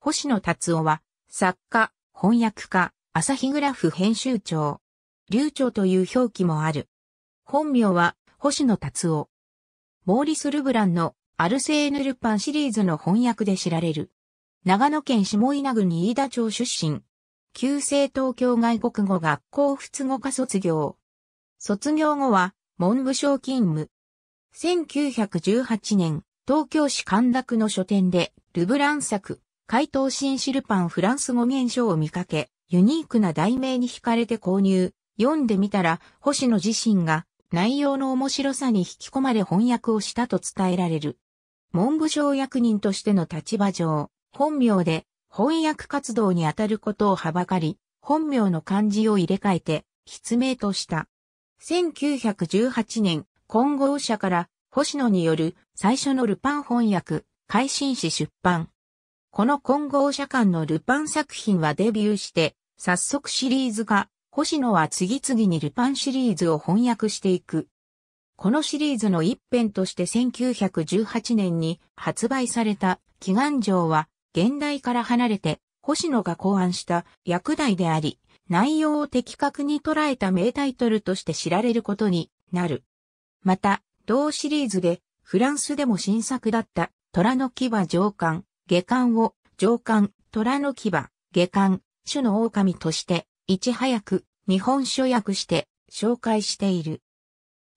星野達夫は、作家、翻訳家、朝日グラフ編集長。流暢という表記もある。本名は、星野達夫。モーリス・ルブランのアルセーヌ・ルパンシリーズの翻訳で知られる。長野県下稲国飯田町出身。旧制東京外国語学校仏語科卒業。卒業後は、文部省勤務。1918年、東京市神田区の書店で、ルブラン作、怪盗シンシルパンフランス語現象を見かけ、ユニークな題名に惹かれて購入、読んでみたら、星野自身が内容の面白さに引き込まれ翻訳をしたと伝えられる。文部省役人としての立場上、本名で翻訳活動に当たることをはばかり、本名の漢字を入れ替えて、筆名とした。1918年、混合社から星野による最初のルパン翻訳、改新誌出版。この混合社間のルパン作品はデビューして、早速シリーズ化、星野は次々にルパンシリーズを翻訳していく。このシリーズの一編として1918年に発売された祈願城は現代から離れて星野が考案した役題であり、内容を的確に捉えた名タイトルとして知られることになる。また、同シリーズでフランスでも新作だった虎の牙上巻、下巻を上官、虎の牙、下巻、種の狼として、いち早く日本書訳して紹介している。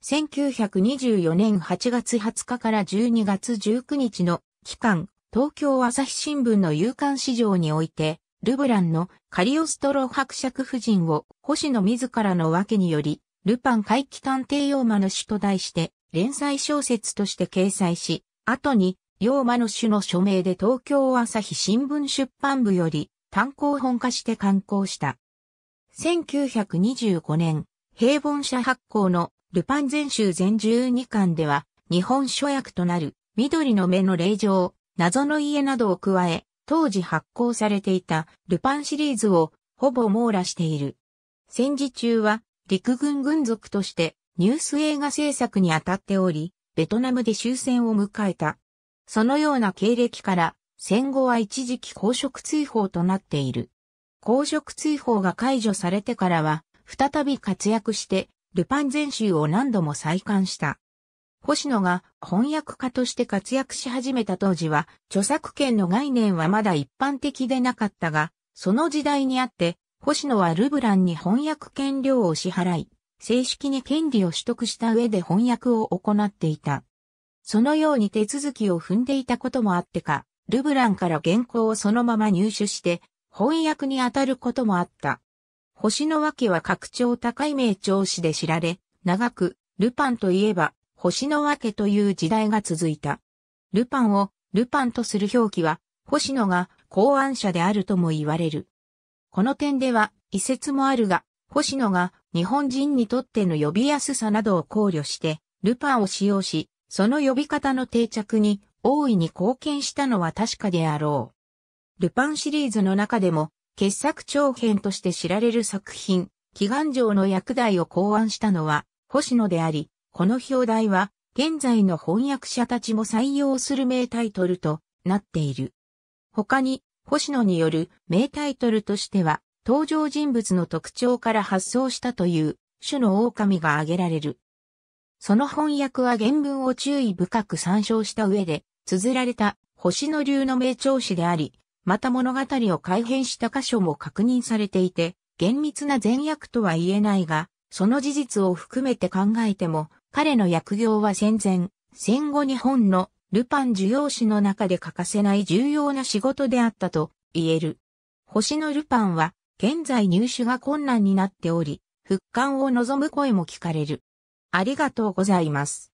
1924年8月20日から12月19日の期間、東京朝日新聞の夕刊市場において、ルブランのカリオストロ伯爵夫人を星野自らのわけにより、ルパン回帰探偵用魔主と題して連載小説として掲載し、後に陽馬の種の署名で東京朝日新聞出版部より単行本化して刊行した。1925年、平凡社発行のルパン全集全12巻では、日本書訳となる緑の目の霊場、謎の家などを加え、当時発行されていたルパンシリーズをほぼ網羅している。戦時中は陸軍軍属としてニュース映画制作に当たっており、ベトナムで終戦を迎えた。そのような経歴から戦後は一時期公職追放となっている。公職追放が解除されてからは再び活躍してルパン全集を何度も再刊した。星野が翻訳家として活躍し始めた当時は著作権の概念はまだ一般的でなかったが、その時代にあって星野はルブランに翻訳権料を支払い、正式に権利を取得した上で翻訳を行っていた。そのように手続きを踏んでいたこともあってか、ルブランから原稿をそのまま入手して、翻訳に当たることもあった。星の脇は拡張高い名調子で知られ、長く、ルパンといえば、星の脇という時代が続いた。ルパンを、ルパンとする表記は、星野が考案者であるとも言われる。この点では、遺説もあるが、星野が日本人にとっての呼びやすさなどを考慮して、ルパンを使用し、その呼び方の定着に大いに貢献したのは確かであろう。ルパンシリーズの中でも、傑作長編として知られる作品、祈願城の役題を考案したのは、星野であり、この表題は、現在の翻訳者たちも採用する名タイトルとなっている。他に、星野による名タイトルとしては、登場人物の特徴から発想したという種の狼が挙げられる。その翻訳は原文を注意深く参照した上で、綴られた星野流の名調子であり、また物語を改変した箇所も確認されていて、厳密な善役とは言えないが、その事実を含めて考えても、彼の役業は戦前、戦後日本のルパン受容師の中で欠かせない重要な仕事であったと言える。星のルパンは現在入手が困難になっており、復刊を望む声も聞かれる。ありがとうございます。